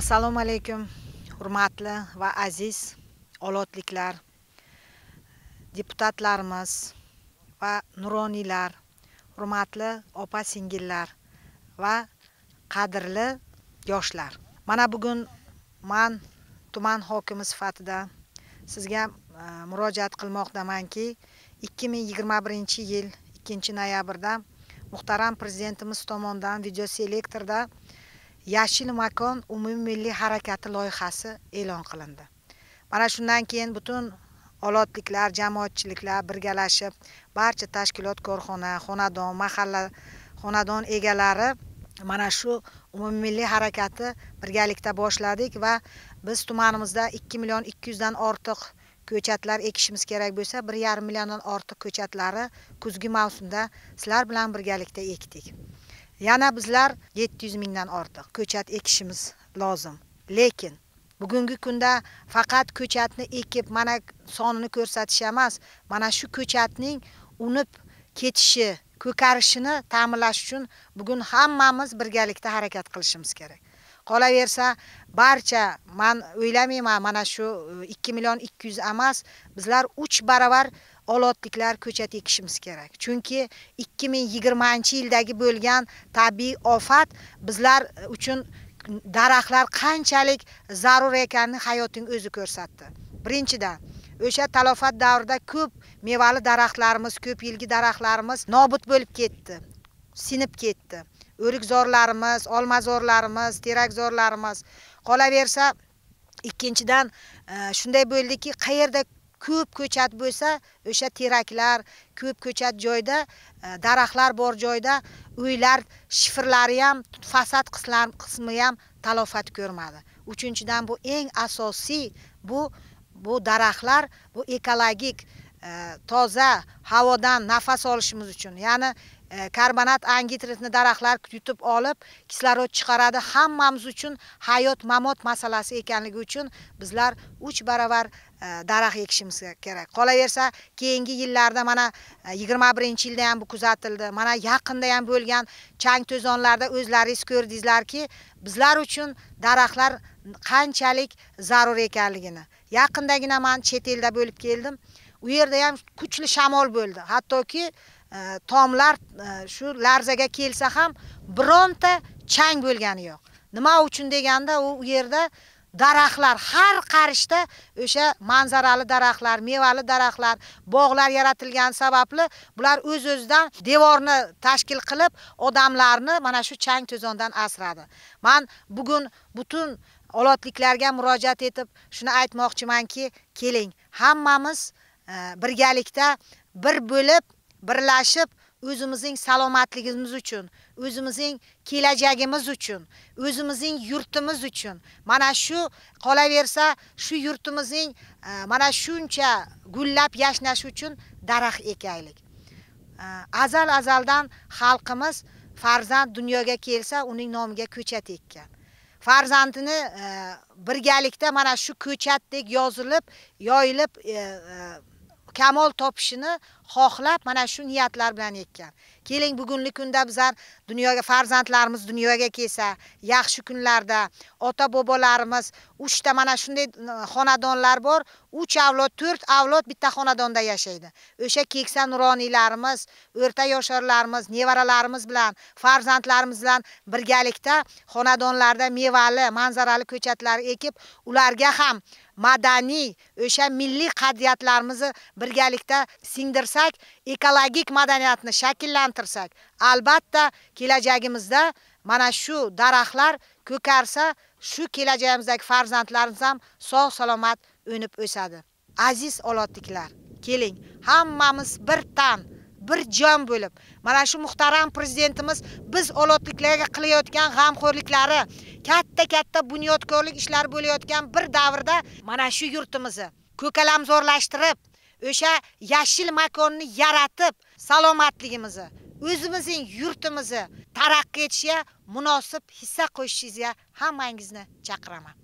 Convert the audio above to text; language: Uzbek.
assalomu alaykum hurmatli va aziz olotliklar deputatlarimiz va nuroniylar hurmatli opa singillar va qadrli yoshlar mana bugun man tuman hokimi sifatida sizga e, murojaat qilmoqdamanki 2021 yil 2 noyabrda muhtaram prezidentimiz tomonidan videoselektorda yashil makon umummilliy harakati loyihasi e'lon qilindi mana shundan keyin butun olotliklar jamoatchiliklar birgalashib barcha tashkilot korxona xonadon mahalla xonadon egalari mana shu umummilliy harakati birgalikda boshladik va biz tumanimizda ikki million ikki yuzdan ortiq ko'chatlar ekishimiz kerak bo'lsa bir yarim milliondan ortiq ko'chatlari kuzgi mavsumda sizlar bilan birgalikda ekdik yana bizlar 700 mingdan ortiq ko'chat ekishimiz lozim lekin bugungi kunda faqat ko'chatni ekib mana sonini ko'rsatish emas mana shu ko'chatning unib ketishi ko'karishini ta'minlash uchun bugun hammamiz birgalikda harakat qilishimiz kerak qolaversa barcha man o'ylamayman mana shu 2 e, million 200 emas bizlar 3 baravar olotliklar ko'cha tekishimiz kerak chunki 2020 yildagi bo'lgan tabiiy ofat bizlar uchun daraxtlar qanchalik zarur ekanini hayotning o'zi ko'rsatdi birinchidan o'sha talofat davrida ko'p mevali daraxtlarimiz ko'p yilgi daraxtlarimiz nobud bo'lib ketdi sinib ketdi o'rikzorlarimiz olmazorlarimiz terakzorlarimiz qolaversa ikkinchidan e, shunday bo'ldiki qayerda ko'p ko'chat bo'lsa o'sha teraklar ko'p ko'chat joyda e, daraxtlar bor joyda uylar shifrlari ham fasad qismi ham talofat ko'rmadi uchinchidan bu eng asosiy bu bu daraxtlar bu ekologik e, toza havodan nafas olishimiz uchun ya'ni karbonat angitritni daraxtlar yutib olib kislorod chiqaradi hammamiz uchun hayot mamot masalasi ekanligi uchun bizlar uch baravar e, daraxt ekishimiz kerak qolaversa keyingi yillarda mana 21 e, yilda ham bu kuzatildi mana yaqinda ham bo'lgan chang to'zonlarda o'zlaringiz ko'rdingizlarki bizlar uchun daraxtlar qanchalik zarur ekanligini yaqindagina man chet elda bo'lib keldim u yerda ham kuchli shamol bo'ldi hattoki Э, tomlar э, shu larzaga kelsa ham bironta chang bo'lgani yo'q nima uchun deganda u yerda daraxtlar har qarishda o'sha manzarali daraxtlar mevali daraxtlar bog'lar yaratilgani sababli bular o'z öz o'zidan devorni tashkil qilib odamlarni mana shu chang to'zondan asradi man bugun butun olotliklarga murojaat etib shuni aytmoqchimanki keling hammamiz e, birgalikda bir bo'lib birlashib o'zimizning salomatligimiz uchun, o'zimizning kelajagimiz uchun, o'zimizning yurtimiz uchun mana shu qolaversa shu yurtimizning e, mana shuncha gullab yashnashi uchun daraxt ekaylik. E, azal azaldan xalqimiz farzand dunyoga kelsa uning nomiga ko'chat ekkan. farzandini e, birgalikda mana shu ko'chatdek yozilib yoyilib e, e, kamol topishini xohlab mana shu niyatlar bilan ekkan keling bugungi kunda bizlar dunyoga farzandlarimiz dunyoga kelsa yaxshi kunlarda ota bobolarimiz uchta mana shunday xonadonlar bor uch avlod to'rt avlod bitta xonadonda yashaydi o'sha keksa nuroniylarimiz o'rta yosharlarimiz nevaralarimiz bilan farzandlarimiz bilan birgalikda xonadonlarda mevali manzarali ko'chatlar ekib ularga ham madaniy o'sha milliy qadriyatlarimizni birgalikda singdirsa qilsak, ekologik madaniyatni shakllantirsak, albatta kelajagimizda mana shu daraxtlar ko'karsa, shu kelajagimizdagi farzandlarimiz ham sog' salomat o'nib o'sadi. Aziz olotliklar, keling, hammamiz bir tan bir jon bo'lib mana shu muhtaram prezidentimiz biz olotliklarga qilayotgan g'amxo'rliklari katta katta bunyodkorlik ishlari bo'layotgan bir davrda mana shu yurtimizni ko'kalamzorlashtirib o'sha yashil makonni yaratib salomatligimizni o'zimizning yurtimizni taraqqiy etishiga munosib hissa qo'shishingizga hammangizni chaqiraman